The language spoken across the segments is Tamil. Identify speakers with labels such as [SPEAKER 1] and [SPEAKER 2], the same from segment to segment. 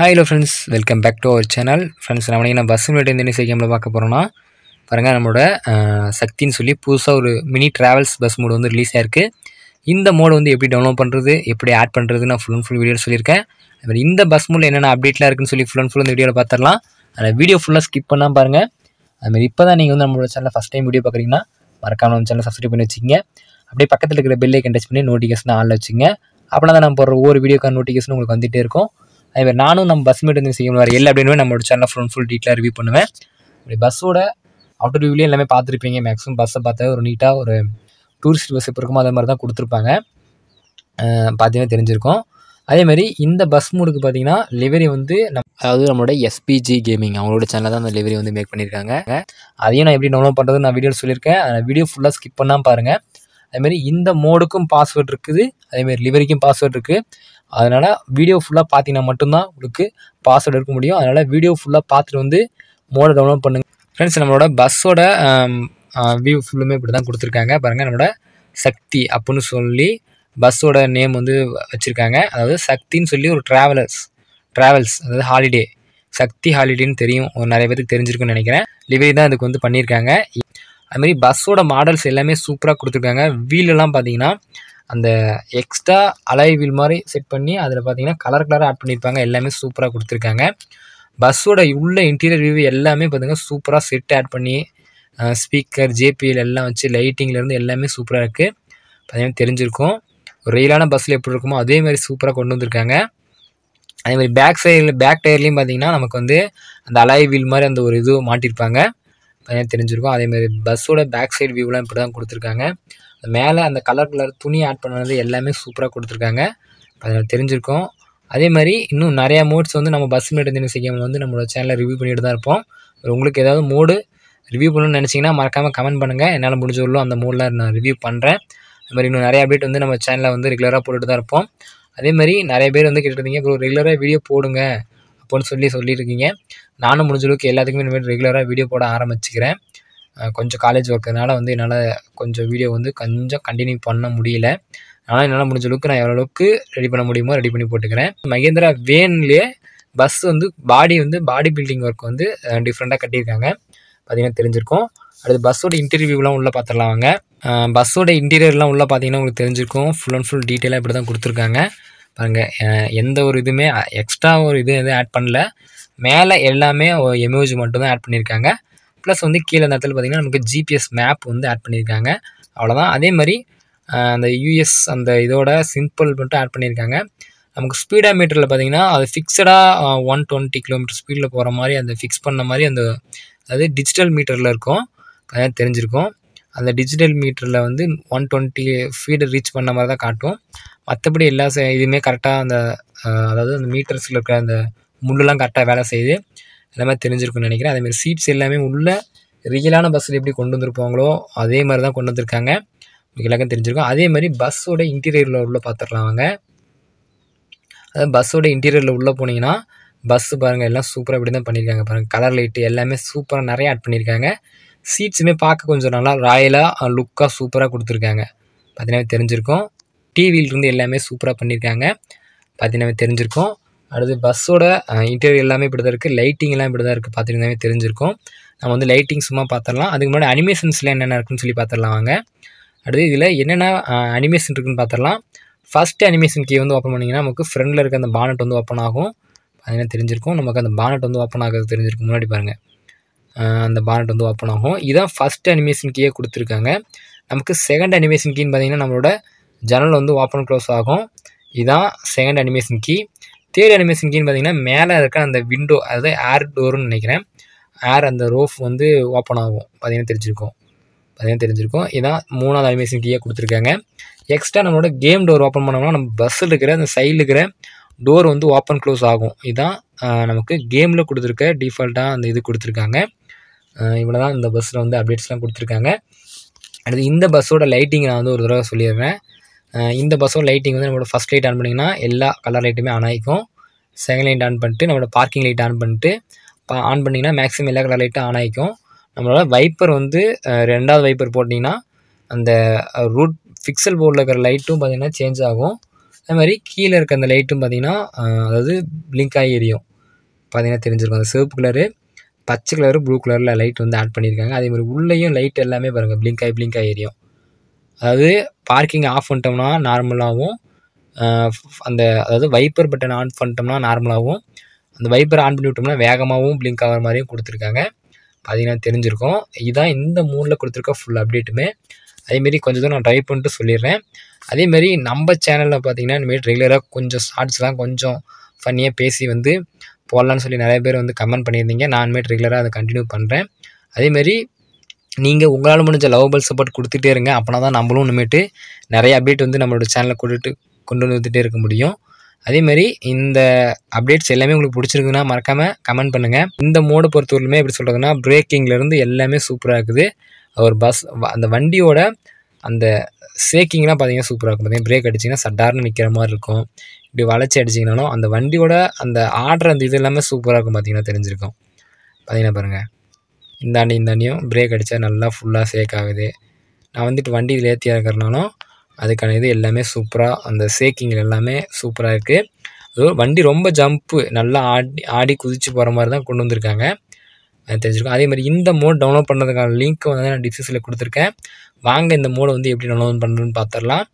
[SPEAKER 1] hi hello friends welcome back to our channel friends நம்ம நான் பஸ் மிலேட் என்ன நியூஸ் கேமில் பார்க்க போகிறோன்னா பாருங்கள் நம்மளோட சக்தின்னு சொல்லி புதுசாக ஒரு மினி ட்ராவல்ஸ் பஸ் மோடு வந்து ரிலீஸ் ஆயிருக்கு இந்த மோடு வந்து எப்படி டவுன்லோட் பண்ணுறது எப்படி ஆட் பண்ணுறது நான் ஃபுல் அண்ட் ஃபுல் வீடியோ சொல்லியிருக்கேன் அதுமாதிரி இந்த பஸ் மோடில் என்னென்ன அப்டேட்லாம் இருக்குன்னு சொல்லி ஃபுல் அண்ட் ஃபுல் அந்த வீடியோவில் பார்த்துடலாம் அதில் வீடியோ ஃபுல்லாக ஸ்கிப் பண்ணால் பாருங்கள் அதுமாதிரி இப்போ தான் நீங்கள் வந்து நம்மளோட சேனலில் ஃபஸ்ட் டைம் வீடியோ பார்க்குறீங்கன்னா மறக்காமல் நம்ம சேனல் சப்ஸ்கிரைப் பண்ணி வச்சுக்கோங்க அப்படியே பக்கத்தில் இருக்கிற பெல்லை கண்டச் பண்ணி நோட்டிஃபிகேஷன் ஆளில் வச்சுங்க அப்படின்னா தான் நம்ம போடுற ஒவ்வொரு வீடியோக்கான நோட்டிஃபிகேஷன் உங்களுக்கு வந்துகிட்டே இருக்கும் அதே மாதிரி நானும் நம்ம பஸ் மீட் வந்து செய்யணும் வர இல்லை அப்படின்னு நம்மளோட channel full full detail review பண்ணுவேன் அப்படி பஸ்ஸோட அவுட்டர் வியூலேயே எல்லாமே பார்த்துருப்பீங்க மேக்ஸிமம் பஸ்ஸை பார்த்தா ஒரு நீட்டாக ஒரு டூரிஸ்ட் பஸ் இப்போ இருக்குமோ அதே மாதிரி தான் கொடுத்துருப்பாங்க பார்த்தீங்கன்னா தெரிஞ்சிருக்கும் அதேமாதிரி இந்த பஸ் மூடுக்கு பார்த்தீங்கன்னா லிவரி வந்து நம் அதாவது நம்மளோட எஸ்பிஜி கேமிங் அவங்களோட சேனலில் தான் அந்த லிவரி வந்து மேக் பண்ணியிருக்காங்க அதையும் நான் எப்படி டவுன்லோட் பண்ணுறது நான் வீடியோ சொல்லியிருக்கேன் அந்த வீடியோ ஃபுல்லாக ஸ்கிப் பண்ணால் பாருங்கள் அதேமாதிரி இந்த மோடுக்கும் பாஸ்வேர்ட் இருக்குது அதேமாதிரி லிவரிக்கும் பாஸ்வேர்ட் இருக்குது அதனால் வீடியோ ஃபுல்லாக பார்த்தீங்கன்னா மட்டும்தான் உங்களுக்கு பாஸ்வேர்டு எடுக்க முடியும் அதனால் வீடியோ ஃபுல்லாக பார்த்துட்டு வந்து மோட டவுன்லோட் பண்ணுங்கள் ஃப்ரெண்ட்ஸ் நம்மளோட பஸ்ஸோட வியூ ஃபுல்லுமே இப்படி தான் கொடுத்துருக்காங்க பாருங்கள் நம்மளோட சக்தி அப்புடின்னு சொல்லி பஸ்ஸோட நேம் வந்து வச்சுருக்காங்க அதாவது சக்தின்னு சொல்லி ஒரு ட்ராவலர்ஸ் ட்ராவல்ஸ் அதாவது ஹாலிடே சக்தி ஹாலிடேன்னு தெரியும் ஒரு நிறைய பேருக்கு தெரிஞ்சிருக்குன்னு நினைக்கிறேன் லிவரி தான் இதுக்கு வந்து பண்ணியிருக்காங்க அதுமாரி பஸ்ஸோட மாடல்ஸ் எல்லாமே சூப்பராக கொடுத்துருக்காங்க வீலெல்லாம் பார்த்தீங்கன்னா அந்த எக்ஸ்ட்ரா அலைவில் மாதிரி செட் பண்ணி அதில் பார்த்தீங்கன்னா கலர் கலராக ஆட் பண்ணியிருப்பாங்க எல்லாமே சூப்பராக கொடுத்துருக்காங்க பஸ்ஸோட உள்ள இன்டீரியர் வியூ எல்லாமே பார்த்திங்கன்னா சூப்பராக செட் ஆட் பண்ணி ஸ்பீக்கர் ஜேபிஎல் எல்லாம் வச்சு லைட்டிங்லேருந்து எல்லாமே சூப்பராக இருக்குது பார்த்திங்கன்னா தெரிஞ்சிருக்கும் ஒரு பஸ்ஸில் எப்படி இருக்குமோ அதே மாதிரி சூப்பராக கொண்டு வந்திருக்காங்க அதே மாதிரி பேக் சைடில் பேக் டயர்லேயும் பார்த்திங்கன்னா நமக்கு வந்து அந்த அலாய் வீல் மாதிரி அந்த ஒரு இது மாட்டியிருப்பாங்க தெரிஞ்சிருக்கும் அதேமாதிரி பஸ்ஸோட பேக் சைடு வியூலாம் இப்படி தான் கொடுத்துருக்காங்க மேலே அந்த கலர் கலர் துணி ஆட் பண்ணது எல்லாமே சூப்பராக கொடுத்துருக்காங்க அதில் தெரிஞ்சிருக்கும் அதே மாதிரி இன்னும் நிறையா மோட்ஸ் வந்து நம்ம பஸ் தினம் செய்யாமல் வந்து நம்மளோட சேனலில் ரிவ்யூ பண்ணிட்டு தான் இருப்போம் உங்களுக்கு ஏதாவது மோடு ரிவ்யூ பண்ணணும்னு நினச்சிங்கன்னா மறக்காமல் கமெண்ட் பண்ணுங்கள் என்னால் முடிஞ்சவரலும் அந்த மோடில் நான் ரிவ்யூ பண்ணுறேன் அது மாதிரி இன்னும் நிறைய அப்டேட் வந்து நம்ம சேனலில் வந்து ரெகுலராக போட்டுட்டு தான் இருப்போம் அதே மாதிரி நிறைய பேர் வந்து கேட்டுருந்தீங்க ப்ரோ ரெகுலராக வீடியோ போடுங்க தப்புன்னு சொல்லி சொல்லியிருக்கீங்க நானும் முடிஞ்சளவுக்கு எல்லாத்துக்குமே இனிமேல் ரெகுலராக வீடியோ போட ஆரம்பிச்சுக்கிறேன் கொஞ்சம் காலேஜ் ஒர்க்குனால வந்து என்னால் கொஞ்சம் வீடியோ வந்து கொஞ்சம் கண்டினியூ பண்ண முடியல அதனால் என்னால் முடிஞ்ச அளவுக்கு நான் எவ்வளோ அளவுக்கு ரெடி பண்ண முடியுமோ ரெடி பண்ணி போட்டுக்கிறேன் மகேந்திரா வேன்லேயே பஸ் வந்து பாடி வந்து பாடி பில்டிங் ஒர்க் வந்து டிஃப்ரெண்ட்டாக கட்டியிருக்காங்க பார்த்திங்கன்னா தெரிஞ்சிருக்கும் அடுத்து பஸ்ஸோட இன்டர்வியூலாம் உள்ளே பார்த்துடலாம் அவங்க பஸ்ஸோட இன்டீரியர்லாம் உள்ளே பார்த்தீங்கன்னா உங்களுக்கு தெரிஞ்சிருக்கும் ஃபுல் அண்ட் ஃபுல் டீட்டெயிலாக இப்படி தான் கொடுத்துருக்காங்க பாருங்கள் எந்த ஒரு இதுவுமே எக்ஸ்ட்ரா ஒரு இது எதுவும் ஆட் பண்ணல மேலே எல்லாமே எமோஜி மட்டும்தான் ஆட் பண்ணியிருக்காங்க ப்ளஸ் வந்து கீழே அந்த இடத்துல பார்த்திங்கன்னா நமக்கு ஜிபிஎஸ் மேப் வந்து ஆட் பண்ணியிருக்காங்க அவ்வளோதான் அதே மாதிரி அந்த யூஎஸ் அந்த இதோட சிம்பிள் மட்டும் ஆட் பண்ணியிருக்காங்க நமக்கு ஸ்பீடாக மீட்டரில் பார்த்திங்கன்னா அது ஃபிக்ஸடாக ஒன் டுவெண்ட்டி கிலோமீட்டர் ஸ்பீடில் போகிற மாதிரி அந்த ஃபிக்ஸ் பண்ண மாதிரி அந்த அதாவது டிஜிட்டல் மீட்டரில் இருக்கும் தெரிஞ்சிருக்கும் அந்த டிஜிட்டல் மீட்டரில் வந்து ஒன் டுவெண்ட்டி ஃபீடு ரீச் பண்ண மாதிரி தான் காட்டும் மற்றபடி எல்லா இதுவுமே கரெக்டாக அந்த அதாவது அந்த மீட்டர்ஸில் இருக்கிற அந்த முள்ளெலாம் கரெக்டாக வேலை செய்யுது எல்லாமே தெரிஞ்சிருக்கும்னு நினைக்கிறேன் அதேமாதிரி சீட்ஸ் எல்லாமே உள்ளே ரியலான பஸ்ஸில் எப்படி கொண்டு வந்திருப்பாங்களோ அதே மாதிரி தான் கொண்டு வந்திருக்காங்க எல்லாருக்கும் தெரிஞ்சிருக்கும் அதே மாதிரி பஸ்ஸோட இன்டீரியரில் உள்ளே பார்த்துடலாம் அவங்க அதாவது பஸ்ஸோட இன்டீரியரில் உள்ளே போனீங்கன்னா பஸ்ஸு பாருங்கள் எல்லாம் சூப்பராக இப்படி தான் பண்ணியிருக்காங்க பாருங்கள் கலர் லைட்டு எல்லாமே சூப்பராக நிறையா ஆட் பண்ணியிருக்காங்க சீட்ஸுமே பார்க்க கொஞ்சம் நல்லா ராயலாக லுக்காக சூப்பராக கொடுத்துருக்காங்க பார்த்தீங்கன்னா தெரிஞ்சிருக்கோம் டிவியிலிருந்து எல்லாமே சூப்பராக பண்ணியிருக்காங்க பார்த்தீங்கன்னா தெரிஞ்சிருக்கோம் அடுத்து பஸ்ஸோட இன்டீரியர் எல்லாமே இப்படி தான் இருக்குது லைட்டிங் எல்லாம் இப்படி தான் இருக்குது பார்த்துருந்தாவே தெரிஞ்சிருக்கும் நம்ம வந்து லைட்டிங் சும்மா பார்த்துடலாம் அதுக்கு முன்னாடி அனிமேஷன்ஸில் என்னென்ன இருக்குன்னு சொல்லி பார்த்துடலாம் வாங்க அடுத்து இதில் என்னென்ன அனிமேஷன் இருக்குதுன்னு பார்த்துடலாம் ஃபஸ்ட்டு அனிமேஷன் கீ வந்து ஓப்பன் பண்ணிங்கன்னா நமக்கு ஃப்ரெண்டில் இருக்க அந்த பானட் வந்து ஓப்பன் ஆகும் அதெல்லாம் தெரிஞ்சிருக்கும் நமக்கு அந்த பானட் வந்து ஓப்பன் ஆகிறது தெரிஞ்சிருக்கும் முன்னாடி பாருங்கள் அந்த பானட் வந்து ஓப்பன் ஆகும் இதான் ஃபஸ்ட் அனிமேஷன் கீயே கொடுத்துருக்காங்க நமக்கு செகண்ட் அனிமேஷன் கீன்னு பார்த்தீங்கன்னா நம்மளோட ஜன்னல் வந்து ஓப்பன் க்ளோஸ் ஆகும் இதான் second animation key third animation கீன்னு பார்த்தீங்கன்னா மேலே இருக்க அந்த விண்டோ அதாவது ஏர் டோர்னு நினைக்கிறேன் ஏர் அந்த ரோஃப் வந்து ஓப்பன் ஆகும் பார்த்திங்கன்னா தெரிஞ்சிருக்கும் பார்த்திங்கன்னா தெரிஞ்சிருக்கும் இதான் மூணாவது அனிமேஷன் கீயே கொடுத்துருக்காங்க எக்ஸ்ட்ரா நம்மளோட கேம் டோர் ஓப்பன் பண்ணோம்னா நம்ம பஸ்ஸில் இருக்கிற அந்த சைடில் இருக்கிற டோர் வந்து ஓப்பன் க்ளோஸ் ஆகும் இதுதான் நமக்கு கேமில் கொடுத்துருக்க டிஃபால்ட்டாக அந்த இது கொடுத்துருக்காங்க இவ்வளோ தான் இந்த பஸ்ஸில் வந்து அப்டேட்ஸ்லாம் கொடுத்துருக்காங்க அடுத்து இந்த பஸ்ஸோட லைட்டிங் நான் வந்து ஒரு தடவை சொல்லிடுறேன் இந்த பஸ்ஸோட லைட்டிங் வந்து நம்மளோட ஃபஸ்ட் லைட் ஆன் பண்ணிங்கன்னா எல்லா கலர் லைட்டுமே ஆன் ஆகிக்கும் செகண்ட் லைட் ஆன் பண்ணிட்டு நம்மளோட பார்க்கிங் லைட் ஆன் பண்ணிட்டு ஆன் பண்ணிங்கன்னா மேக்ஸிமம் எல்லா கலர் லைட்டும் ஆன் ஆகிக்கும் நம்மளோட வைப்பர் வந்து ரெண்டாவது வைப்பர் போட்டிங்கன்னா அந்த ரூட் ஃபிக்சல் போர்டில் இருக்கிற லைட்டும் பார்த்திங்கன்னா சேஞ்ச் ஆகும் அதே மாதிரி கீழே இருக்க அந்த லைட்டும் பார்த்திங்கன்னா அதாவது ப்ளிங்க் ஆகி எரியும் பார்த்திங்கன்னா தெரிஞ்சிருக்கும் அந்த சிவப்பு கலரு பச்சை கலரு ப்ளூ கலரில் லைட் வந்து ஆட் பண்ணியிருக்காங்க அதே மாதிரி உள்ளேயும் லைட் எல்லாமே பாருங்கள் பிளிங்க் ஆகி பிளிங்க் ஆகி எரியும் அதாவது பார்க்கிங் ஆஃப் பண்ணிட்டோம்னா நார்மலாகவும் அந்த அதாவது வைப்பர் பட்டன் ஆன் பண்ணிட்டோம்னா நார்மலாகவும் அந்த வைப்பர் ஆன் பண்ணி விட்டோம்னா வேகமாகவும் பிளிங்க் ஆகிற மாதிரியும் கொடுத்துருக்காங்க பார்த்தீங்கன்னா தெரிஞ்சிருக்கும் இதுதான் இந்த மூணில் கொடுத்துருக்க ஃபுல் அப்டேட்டுமே அதேமாரி கொஞ்சம் தூரம் நான் ட்ரை பண்ணிட்டு சொல்லிடுறேன் அதேமாரி நம்ம சேனலில் பார்த்தீங்கன்னா இனிமேல் ரெகுலராக கொஞ்சம் ஷார்ட்ஸ்லாம் கொஞ்சம் ஃபன்னியாக பேசி வந்து போடலான்னு சொல்லி நிறைய பேர் வந்து கமெண்ட் பண்ணியிருந்தீங்க நான்மேட் ரெகுலராக அதை கண்டினியூ பண்ணுறேன் அதேமாரி நீங்கள் உங்களால் முடிஞ்ச லவபிள் சப்போர்ட் கொடுத்துட்டே இருங்க அப்போனா தான் நம்மளும் இனிமேட்டு நிறைய அப்டேட் வந்து நம்மளோட சேனலில் கொடுத்துட்டு கொண்டு வந்துட்டே இருக்க முடியும் அதேமாரி இந்த அப்டேட்ஸ் எல்லாமே உங்களுக்கு பிடிச்சிருக்குன்னா மறக்காமல் கமெண்ட் பண்ணுங்கள் இந்த மோடை பொறுத்தவரையிலுமே எப்படி சொல்கிறதுன்னா பிரேக்கிங்லேருந்து எல்லாமே சூப்பராக இருக்குது ஒரு பஸ் அந்த வண்டியோட அந்த சேக்கிங்லாம் பார்த்தீங்கன்னா சூப்பராக இருக்கும் பார்த்தீங்கன்னா பிரேக் அடிச்சிங்கன்னா சட்டார்னு நிற்கிற மாதிரி இருக்கும் இப்படி வளைச்சி அடிச்சிங்கனாலும் அந்த வண்டியோட அந்த ஆடுற அந்த இது எல்லாமே சூப்பராக இருக்கும் பார்த்தீங்கன்னா தெரிஞ்சிருக்கும் பார்த்தீங்கன்னா பாருங்கள் இந்தாண்டி இந்தாண்டியும் பிரேக் அடித்தா நல்லா ஃபுல்லாக சேக் ஆகுது நான் வந்துட்டு வண்டி இதில் ஏற்றியாக இருக்கிறனாலும் அதுக்கான இது எல்லாமே சூப்பராக அந்த சேக்கிங் எல்லாமே சூப்பராக இருக்குது வண்டி ரொம்ப ஜம்ப்பு நல்லா ஆடி ஆடி குதித்து போகிற மாதிரி தான் கொண்டு வந்திருக்காங்க தெரிஞ்சிருக்கும் அதே மாதிரி இந்த மோட் டவுன்லோட் பண்ணுறதுக்கான லிங்க் வந்து நான் டிஸ்கிரிப்ஷனில் கொடுத்துருக்கேன் வாங்க இந்த மோடை வந்து எப்படி டவுன்லோட் பண்ணுறதுன்னு பார்த்துடலாம்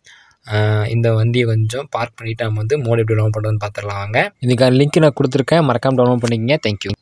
[SPEAKER 1] இந்த வண்டியை கொஞ்சம் பார்க் பண்ணிவிட்டு நம்ம வந்து மோடு எப்படி டவுன்லோட் பண்ணுறதுன்னு பார்த்துடலாம் வாங்க இதுக்கான லிங்க் நான் கொடுத்துருக்கேன் மறக்காமல் டவுன்லோட் பண்ணிக்கங்க தேங்க்யூ